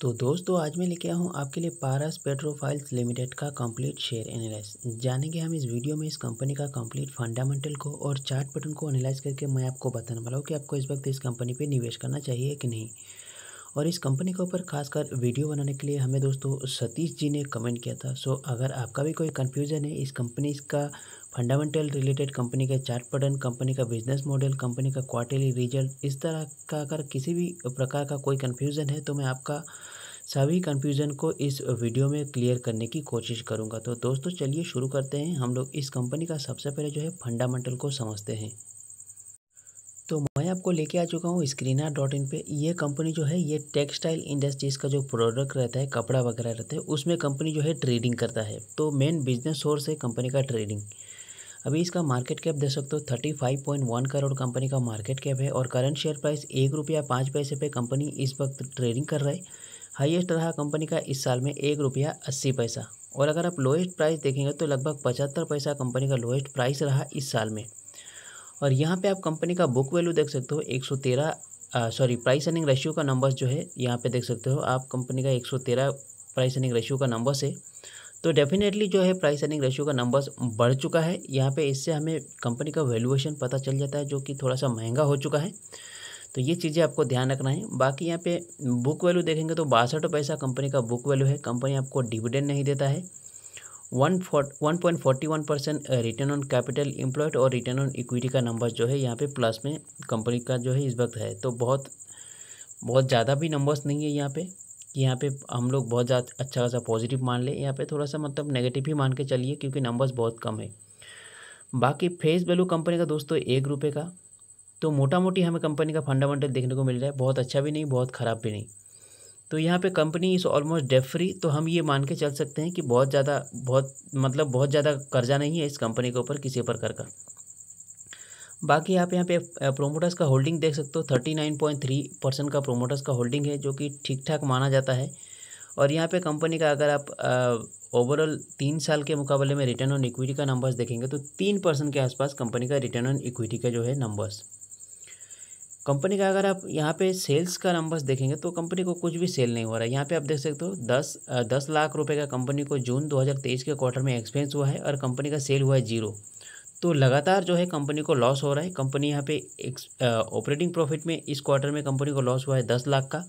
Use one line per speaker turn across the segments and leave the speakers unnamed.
तो दोस्तों आज मैं लेके आया हूँ आपके लिए पारस पेट्रोफाइल्स लिमिटेड का कंप्लीट शेयर एनालिस जानेंगे हम इस वीडियो में इस कंपनी का कंप्लीट फंडामेंटल को और चार्ट पैटर्न को एनालाइज करके मैं आपको बताने वाला हूँ कि आपको इस वक्त इस कंपनी पे निवेश करना चाहिए कि नहीं और इस कंपनी के ऊपर खासकर वीडियो बनाने के लिए हमें दोस्तों सतीश जी ने कमेंट किया था सो अगर आपका भी कोई कन्फ्यूज़न है इस कंपनी का फंडामेंटल रिलेटेड कंपनी का चार्ट पैटर्न कंपनी का बिजनेस मॉडल कंपनी का क्वार्टरली रिजल्ट इस तरह का अगर किसी भी प्रकार का कोई कन्फ्यूज़न है तो मैं आपका सभी कन्फ्यूज़न को इस वीडियो में क्लियर करने की कोशिश करूंगा तो दोस्तों चलिए शुरू करते हैं हम लोग इस कंपनी का सबसे पहले जो है फंडामेंटल को समझते हैं तो मैं आपको लेके आ चुका हूँ स्क्रीनर डॉट इन पर यह कंपनी जो है ये टेक्सटाइल इंडस्ट्रीज़ का जो प्रोडक्ट रहता है कपड़ा वगैरह रहता है उसमें कंपनी जो है ट्रेडिंग करता है तो मेन बिजनेस सोर्स है कंपनी का ट्रेडिंग अभी इसका मार्केट कैप देख सकते हो thirty five point one crore company का मार्केट कैप है और करंट शेयर प्राइस एक रुपया पाँच पैसे पे कंपनी इस वक्त ट्रेडिंग कर रहा है हाईएस्ट रहा कंपनी का इस साल में एक रुपया अस्सी पैसा और अगर आप लोएस्ट प्राइस देखेंगे तो लगभग पचहत्तर पैसा कंपनी का लोएस्ट प्राइस रहा इस साल में और यहाँ पर आप कंपनी का बुक वैल्यू देख सकते हो एक सौ तेरह सॉरी प्राइस अर्निंग रेशियो का नंबर्स जो है यहाँ पर देख सकते हो आप कंपनी का एक सौ तेरह प्राइस अर्निंग रेशियो का नंबर्स है तो डेफिनेटली जो है प्राइस अर्निंग रेशियो का नंबर्स बढ़ चुका है यहाँ पे इससे हमें कंपनी का वैल्यूएशन पता चल जाता है जो कि थोड़ा सा महंगा हो चुका है तो ये चीज़ें आपको ध्यान रखना है बाकी यहाँ पे बुक वैल्यू देखेंगे तो बासठ पैसा कंपनी का बुक वैल्यू है कंपनी आपको डिविडेंड नहीं देता है one one point forty one percent return on capital employed और रिटर्न ऑन इक्विटी का नंबर जो है यहाँ पे प्लस में कंपनी का जो है इस वक्त है तो बहुत बहुत ज़्यादा भी नंबर्स नहीं है यहाँ पे कि यहाँ पे हम लोग बहुत ज़्यादा अच्छा खासा पॉजिटिव मान लें यहाँ पे थोड़ा सा मतलब नेगेटिव ही मान के चलिए क्योंकि नंबर्स बहुत कम है बाकी फेस वैल्यू कंपनी का दोस्तों एक रुपये का तो मोटा मोटी हमें कंपनी का फंडामेंटल देखने को मिल रहा है बहुत अच्छा भी नहीं बहुत ख़राब भी नहीं तो यहाँ पे कंपनी इस ऑलमोस्ट डेफ फ्री तो हम ये मान के चल सकते हैं कि बहुत ज़्यादा बहुत मतलब बहुत ज़्यादा कर्जा नहीं है इस कंपनी के ऊपर किसी प्रकार का बाकी आप यहाँ पे प्रोमोटर्स का होल्डिंग देख सकते हो thirty nine point three percent का प्रोमोटर्स का होल्डिंग है जो कि ठीक ठाक माना जाता है और यहाँ पे कंपनी का अगर आप ओवरऑल तीन साल के मुकाबले में रिटर्न ऑन इक्विटी का नंबर्स देखेंगे तो तीन परसेंट के आसपास कंपनी का रिटर्न ऑन इक्विटी का जो है नंबर्स कंपनी का अगर आप यहाँ पे सेल्स का नंबर्स देखेंगे तो कंपनी को कुछ भी सेल नहीं हो रहा है यहाँ पे आप देख सकते हो दस दस लाख रुपए का कंपनी को जून 2023 के क्वार्टर में एक्सपेंस हुआ है और कंपनी का सेल हुआ है जीरो तो लगातार जो है कंपनी को लॉस हो रहा है कंपनी यहाँ पे ऑपरेटिंग प्रॉफिट में इस क्वार्टर में कंपनी को लॉस हुआ है दस लाख का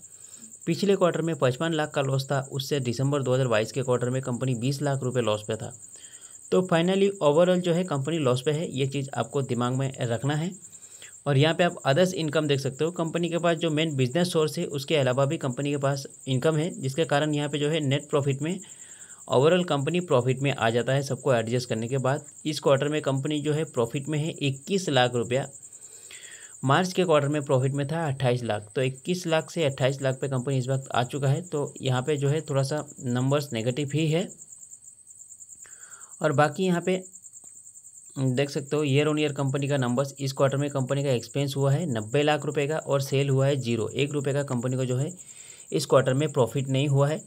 पिछले क्वार्टर में पचपन लाख का लॉस था उससे दिसंबर 2022 के क्वार्टर में कंपनी 20 लाख रुपए लॉस पे था तो फाइनली ओवरऑल जो है कंपनी लॉस पे है ये चीज़ आपको दिमाग में रखना है और यहाँ पे आप अदर्स इनकम देख सकते हो कंपनी के पास जो मेन बिजनेस सोर्स है उसके अलावा भी कंपनी के पास इनकम है जिसके कारण यहाँ पर जो है नेट प्रॉफिट में ओवरऑल कंपनी प्रॉफिट में आ जाता है सबको एडजस्ट करने के बाद इस क्वार्टर में कंपनी जो है प्रॉफिट में है इक्कीस लाख रुपया मार्च के क्वार्टर में प्रॉफिट में था अट्ठाईस लाख तो इक्कीस लाख से अट्ठाईस लाख पे कंपनी इस वक्त आ चुका है तो यहाँ पे जो है थोड़ा सा नंबर्स नेगेटिव ही है और बाकी यहाँ पे देख सकते हो ईयर ऑन ईयर कंपनी का नंबर्स इस क्वार्टर में कंपनी का एक्सपेंस हुआ है नब्बे लाख रुपये का और सेल हुआ है जीरो एक रुपये का कंपनी का जो है इस क्वार्टर में प्रॉफिट नहीं हुआ है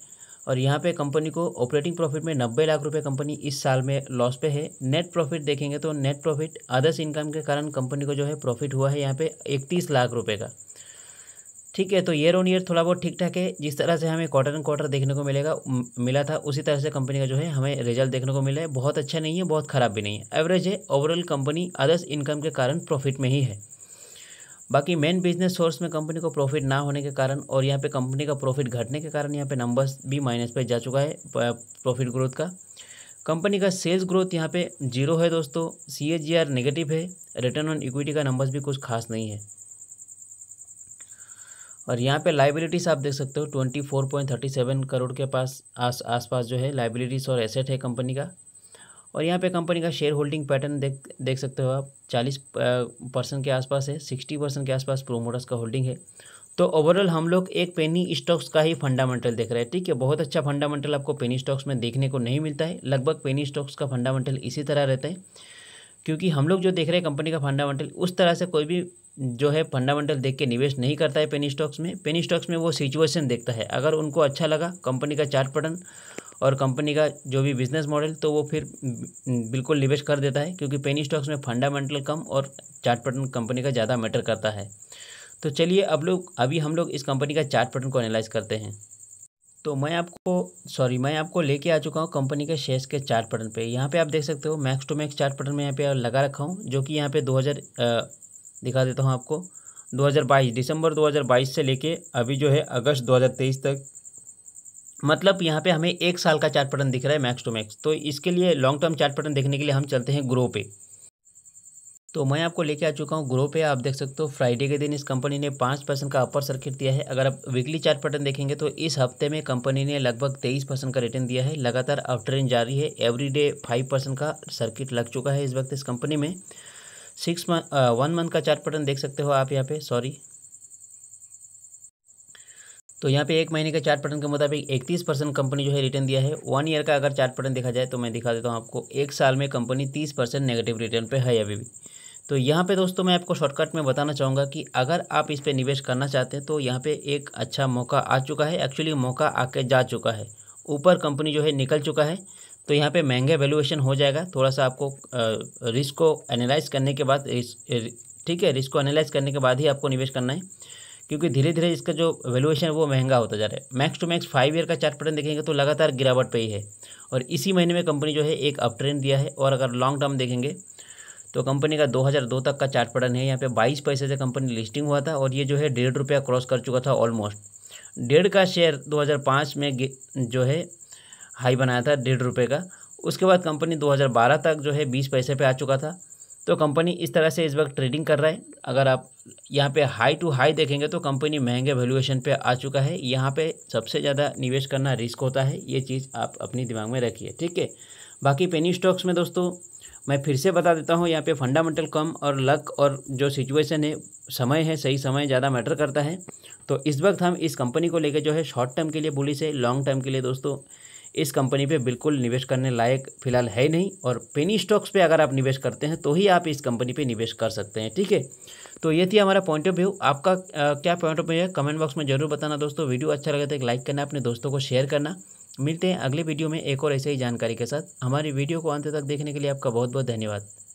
और यहाँ पे कंपनी को ऑपरेटिंग प्रॉफिट में नब्बे लाख रुपए कंपनी इस साल में लॉस पे है नेट प्रॉफिट देखेंगे तो नेट प्रॉफिट अदर्स इनकम के कारण कंपनी को जो है प्रॉफिट हुआ है यहाँ पे इकतीस लाख रुपये का ठीक है तो ईयर ऑन ईयर थोड़ा बहुत ठीक ठाक है जिस तरह से हमें क्वार्टर एंड क्वार्टर देखने को मिलेगा मिला था उसी तरह से कंपनी का जो है हमें रिजल्ट देखने को मिला है बहुत अच्छा नहीं है बहुत ख़राब भी नहीं है एवरेज है ओवरऑल कंपनी अदर्स इनकम के कारण प्रॉफिट में ही है बाकी मेन बिजनेस सोर्स में कंपनी को प्रॉफिट ना होने के कारण और यहाँ पे कंपनी का प्रॉफिट घटने के कारण यहाँ पे नंबर्स भी माइनस पे जा चुका है प्रॉफिट ग्रोथ का कंपनी का सेल्स ग्रोथ यहाँ पे जीरो है दोस्तों सी जी आर नेगेटिव है रिटर्न ऑन इक्विटी का नंबर्स भी कुछ खास नहीं है और यहाँ पे लाइबिलिटीज़ आप देख सकते हो twenty four point thirty seven crore के पास आस आसपास जो है लाइबिलिटीज़ और एसेट है कंपनी का और यहाँ पे कंपनी का शेयर होल्डिंग पैटर्न देख देख सकते हो आप चालीस परसेंट के आसपास है सिक्सटी परसेंट के आसपास प्रोमोटर्स का होल्डिंग है तो ओवरऑल हम लोग एक पेनी स्टॉक्स का ही फंडामेंटल देख रहे हैं ठीक है बहुत अच्छा फंडामेंटल आपको पेनी स्टॉक्स में देखने को नहीं मिलता है लगभग पेनी स्टॉक्स का फंडामेंटल इसी तरह रहता है क्योंकि हम लोग जो देख रहे हैं कंपनी का फंडामेंटल उस तरह से कोई भी जो है फंडामेंटल देख के निवेश नहीं करता है पेनी स्टॉक्स में पेनी स्टॉक्स में वो सिचुएशन देखता है अगर उनको अच्छा लगा कंपनी का चार्ट पटन और कंपनी का जो भी बिजनेस मॉडल तो वो फिर बिल्कुल निवेश कर देता है क्योंकि पेनी स्टॉक्स में फंडामेंटल कम और चार्ट पटन कंपनी का ज़्यादा मैटर करता है तो चलिए अब लोग अभी हम लोग इस कंपनी का चार्ट पैटर्न को एनालाइज करते हैं तो मैं आपको सॉरी मैं आपको लेके आ चुका हूँ कंपनी के शेयर्स के चार्ट पैटर्न पे यहाँ पे आप देख सकते हो max to max chart pattern में यहाँ पे लगा रखा हूँ जो कि यहाँ पे 2000 दिखा देता हूँ आपको 2022 दिसंबर 2022 से लेके अभी जो है अगस्त 2023 तक मतलब यहाँ पे हमें एक साल का चार्ट पैटर्न दिख रहा है मैक्स टू मैक्स तो इसके लिए लॉन्ग टर्म चार्ट पैटर्न देखने के लिए हम चलते हैं ग्रो पे तो मैं आपको लेके आ चुका हूँ ग्रो पे आप देख सकते हो फ्राइडे के दिन इस कंपनी ने पाँच परसेंट का अपर सर्किट दिया है अगर आप वीकली चार्ट पैटर्न देखेंगे तो इस हफ्ते में कंपनी ने लगभग तेईस परसेंट का रिटर्न दिया है लगातार अप ट्रेंड जारी है एवरी डे फाइव परसेंट का सर्किट लग चुका है इस वक्त इस कंपनी में सिक्स वन मंथ का चार्ट पैटर्न देख सकते हो आप यहाँ पे सॉरी तो यहाँ पे एक महीने के चार्ट पैटर्न के मुताबिक इकतीस परसेंट कंपनी जो है रिटर्न दिया है वन ईयर का अगर चार्ट पैटर्न देखा जाए तो मैं दिखा देता हूँ आपको एक साल में कंपनी तीस परसेंट नेगेटिव रिटर्न पे है अभी भी तो यहाँ पे दोस्तों मैं आपको शॉर्टकट में बताना चाहूँगा कि अगर आप इस पर निवेश करना चाहते हैं तो यहाँ पे एक अच्छा मौका आ चुका है एक्चुअली मौका आके जा चुका है ऊपर कंपनी जो है निकल चुका है तो यहाँ पे महंगे वैल्यूएशन हो जाएगा थोड़ा सा आपको रिस्क को एनालाइज करने के बाद ठीक है रिस्क को एनालाइज करने के बाद ही आपको निवेश करना है क्योंकि धीरे धीरे इसका जो वैल्यूएशन है वो महंगा होता जा रहा है max to max five year का चार्ट पैटर्न देखेंगे तो लगातार गिरावट पे ही है और इसी महीने में कंपनी जो है एक अप ट्रेंड दिया है और अगर लॉन्ग टर्म देखेंगे तो कंपनी का 2002 तक का चार्ट पैटर्न है यहाँ पे 22 पैसे से कंपनी लिस्टिंग हुआ था और ये जो है डेढ़ रुपया क्रॉस कर चुका था ऑलमोस्ट डेढ़ का शेयर 2005 में जो है हाई बनाया था डेढ़ रुपये का उसके बाद कंपनी 2012 तक जो है बीस पैसे पे आ चुका था तो कंपनी इस तरह से इस वक्त ट्रेडिंग कर रहा है अगर आप यहाँ पे हाई टू हाई देखेंगे तो कंपनी महंगे वैल्यूएशन पे आ चुका है यहाँ पे सबसे ज़्यादा निवेश करना रिस्क होता है ये चीज़ आप अपने दिमाग में रखिए ठीक है बाकी पेनी स्टॉक्स में दोस्तों मैं फिर से बता देता हूँ यहाँ पे फंडामेंटल कम और लक और जो सिचुएशन है समय है सही समय ज़्यादा मैटर करता है तो इस वक्त हम इस कंपनी को लेकर जो है शॉर्ट टर्म के लिए बुलिस है लॉन्ग टर्म के लिए दोस्तों इस कंपनी पे बिल्कुल निवेश करने लायक फिलहाल है नहीं और पेनी स्टॉक्स पे अगर आप निवेश करते हैं तो ही आप इस कंपनी पे निवेश कर सकते हैं ठीक है तो ये थी हमारा पॉइंट ऑफ व्यू आपका आ, क्या पॉइंट ऑफ व्यू है कमेंट बॉक्स में जरूर बताना दोस्तों वीडियो अच्छा लगे तो एक लाइक करना अपने दोस्तों को शेयर करना मिलते हैं अगले वीडियो में एक और ऐसे ही जानकारी के साथ हमारी वीडियो को अंत तक देखने के लिए आपका बहुत बहुत धन्यवाद